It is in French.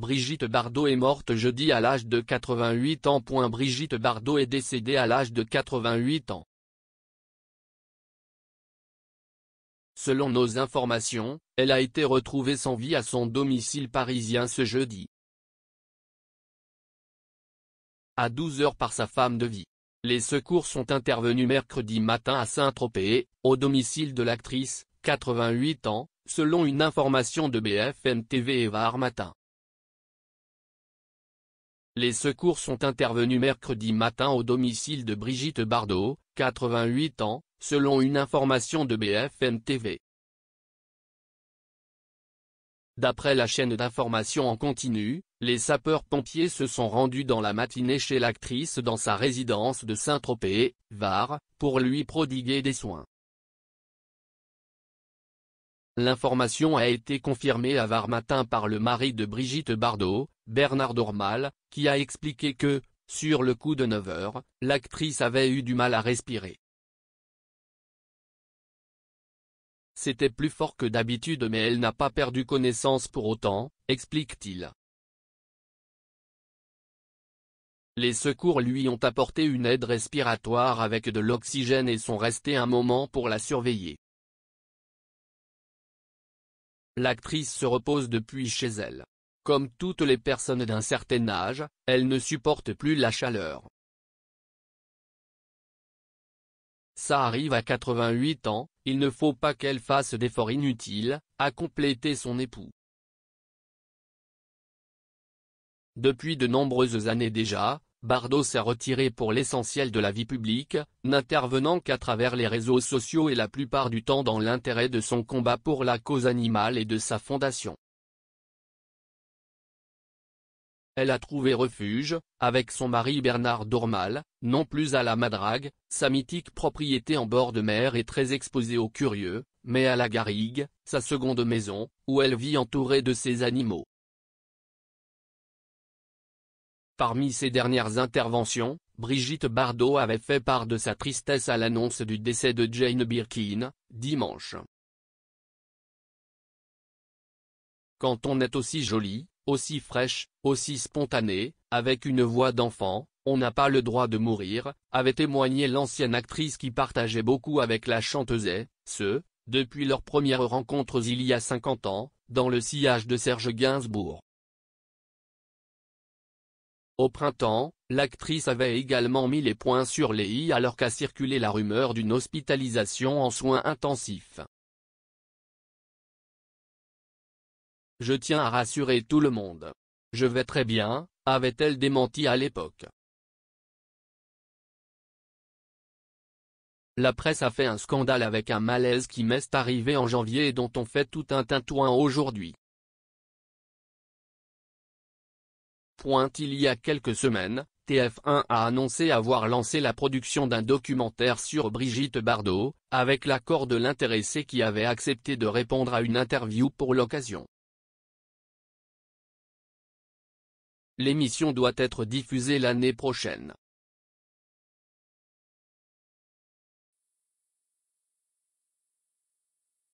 Brigitte Bardot est morte jeudi à l'âge de 88 ans. Brigitte Bardot est décédée à l'âge de 88 ans. Selon nos informations, elle a été retrouvée sans vie à son domicile parisien ce jeudi. À 12 heures par sa femme de vie. Les secours sont intervenus mercredi matin à Saint-Tropez, au domicile de l'actrice, 88 ans, selon une information de BFM TV et Var Matin. Les secours sont intervenus mercredi matin au domicile de Brigitte Bardot, 88 ans, selon une information de BFM TV. D'après la chaîne d'information en continu, les sapeurs-pompiers se sont rendus dans la matinée chez l'actrice dans sa résidence de Saint-Tropez, Var, pour lui prodiguer des soins. L'information a été confirmée à matin par le mari de Brigitte Bardot, Bernard Dormal, qui a expliqué que, sur le coup de 9 heures, l'actrice avait eu du mal à respirer. C'était plus fort que d'habitude mais elle n'a pas perdu connaissance pour autant, explique-t-il. Les secours lui ont apporté une aide respiratoire avec de l'oxygène et sont restés un moment pour la surveiller. L'actrice se repose depuis chez elle. Comme toutes les personnes d'un certain âge, elle ne supporte plus la chaleur. Ça arrive à 88 ans, il ne faut pas qu'elle fasse d'efforts inutiles, à compléter son époux. Depuis de nombreuses années déjà, Bardot s'est retiré pour l'essentiel de la vie publique, n'intervenant qu'à travers les réseaux sociaux et la plupart du temps dans l'intérêt de son combat pour la cause animale et de sa fondation. Elle a trouvé refuge, avec son mari Bernard Dormal, non plus à la Madrague, sa mythique propriété en bord de mer et très exposée aux curieux, mais à la Garrigue, sa seconde maison, où elle vit entourée de ses animaux. Parmi ses dernières interventions, Brigitte Bardot avait fait part de sa tristesse à l'annonce du décès de Jane Birkin, dimanche. Quand on est aussi jolie, aussi fraîche, aussi spontanée, avec une voix d'enfant, on n'a pas le droit de mourir, avait témoigné l'ancienne actrice qui partageait beaucoup avec la chanteuse ce, depuis leurs premières rencontres il y a 50 ans, dans le sillage de Serge Gainsbourg. Au printemps, l'actrice avait également mis les points sur les i alors qu'a circulé la rumeur d'une hospitalisation en soins intensifs. Je tiens à rassurer tout le monde. Je vais très bien, avait-elle démenti à l'époque. La presse a fait un scandale avec un malaise qui m'est arrivé en janvier et dont on fait tout un tintouin aujourd'hui. Il y a quelques semaines, TF1 a annoncé avoir lancé la production d'un documentaire sur Brigitte Bardot, avec l'accord de l'intéressé qui avait accepté de répondre à une interview pour l'occasion. L'émission doit être diffusée l'année prochaine.